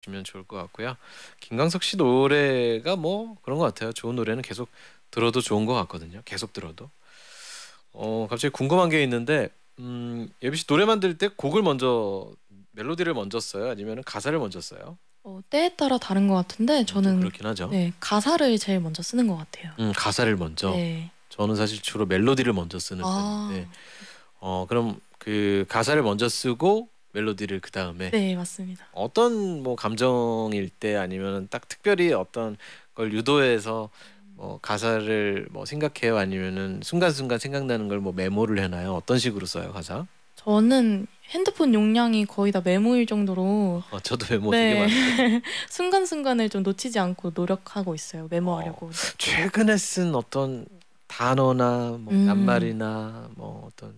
주면 좋을 것 같고요. 김광석 씨 노래가 뭐 그런 것 같아요. 좋은 노래는 계속 들어도 좋은 것 같거든요. 계속 들어도. 어 갑자기 궁금한 게 있는데 음, 예비 씨 노래 만들 때 곡을 먼저 멜로디를 먼저 써요? 아니면 가사를 먼저 써요? 어, 때에 따라 다른 것 같은데 음, 저는 그렇긴 하죠. 네 가사를 제일 먼저 쓰는 것 같아요. 음 가사를 먼저. 네. 저는 사실 주로 멜로디를 먼저 쓰는 편인데 아. 어 그럼 그 가사를 먼저 쓰고 멜로디를 그 다음에 네 맞습니다. 어떤 뭐 감정일 때 아니면 딱 특별히 어떤 걸 유도해서 뭐 가사를 뭐 생각해요 아니면은 순간순간 생각나는 걸 뭐 메모를 해놔요 어떤 식으로 써요 가사? 저는 핸드폰 용량이 거의 다 메모일 정도로 어, 저도 메모 네. 되게 많아요. 순간순간을 좀 놓치지 않고 노력하고 있어요. 메모하려고. 어, 최근에 쓴 어떤 단어나 뭐 음. 낱말이나 뭐 어떤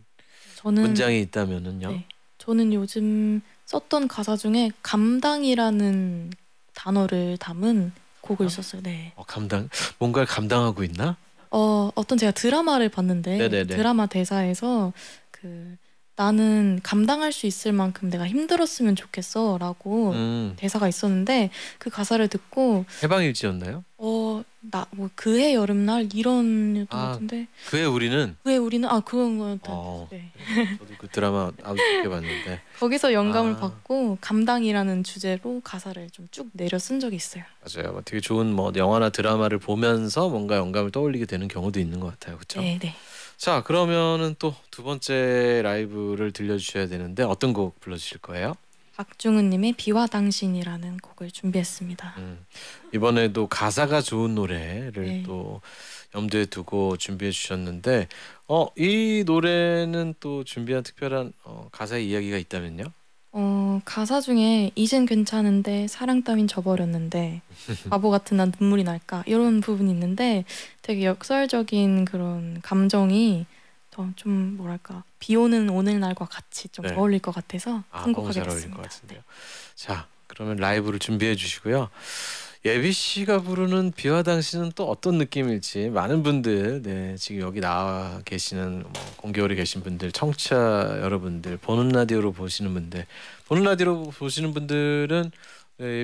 저는, 문장이 있다면은요. 네. 저는 요즘 썼던 가사 중에 감당이라는 단어를 담은 곡을 썼어요. 네. 어, 감당 뭔가 감당하고 있나? 어 어떤 제가 드라마를 봤는데 네네네. 네, 네. 드라마 대사에서 그 나는 감당할 수 있을 만큼 내가 힘들었으면 좋겠어라고 음. 대사가 있었는데 그 가사를 듣고 해방일지였나요? 어 나뭐 그해 여름날 이런 아, 같은데 그해 우리는 그해 우리는 아 그런 거였다. 뭐, 어, 네. 저도 그 드라마 아주 깊게 봤는데 거기서 영감을 아. 받고 감당이라는 주제로 가사를 좀 쭉 내려 쓴 적이 있어요. 맞아요. 뭐 되게 좋은 뭐 영화나 드라마를 보면서 뭔가 영감을 떠올리게 되는 경우도 있는 것 같아요. 그렇죠? 네, 네. 자, 그러면은 또 두 번째 라이브를 들려 주셔야 되는데 어떤 곡 불러 주실 거예요? 박중훈님의 비와 당신이라는 곡을 준비했습니다. 음, 이번에도 가사가 좋은 노래를 네. 또 염두에 두고 준비해 주셨는데 어, 이 노래는 또 준비한 특별한 어, 가사의 이야기가 있다면요? 어, 가사 중에 이젠 괜찮은데 사랑 따윈 져버렸는데 바보 같은 난 눈물이 날까 이런 부분이 있는데 되게 역설적인 그런 감정이 어, 좀 뭐랄까 비 오는 오늘날과 같이 좀 네. 어울릴 것 같아서 선곡하게 아, 너 됐습니다. 자 그러면 라이브를 준비해 주시고요. 예비 씨가 부르는 비와 당신은 또 어떤 느낌일지 많은 분들 네, 지금 여기 나와 계시는 뭐 공개월에 계신 분들 청취자 여러분들 보는 라디오로 보시는 분들 보는 라디오로 보시는 분들은 예,